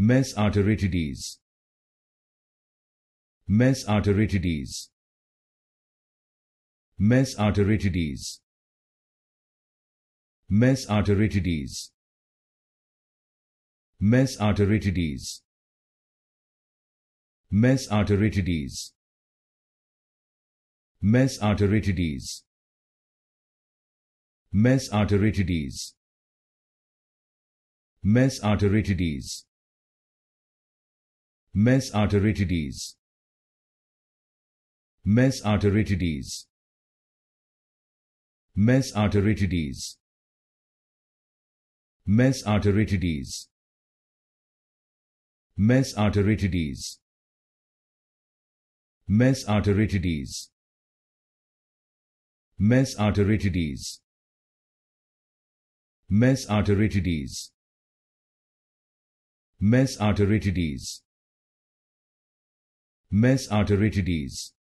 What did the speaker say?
Mes Arteritides. Mes Arteritides. Mes Arteritides. Mes Arteritides. Mes Arteritides. Mes Arteritides. Mes Arteritides. Mes Arteritides. Mess Arteritides. Mes Mes Mes Mes Mesarterides. Mes Mesarterides. Mes Mesarterides. Mes Mesarterides. Mes Mesarterides. Mess Arteriides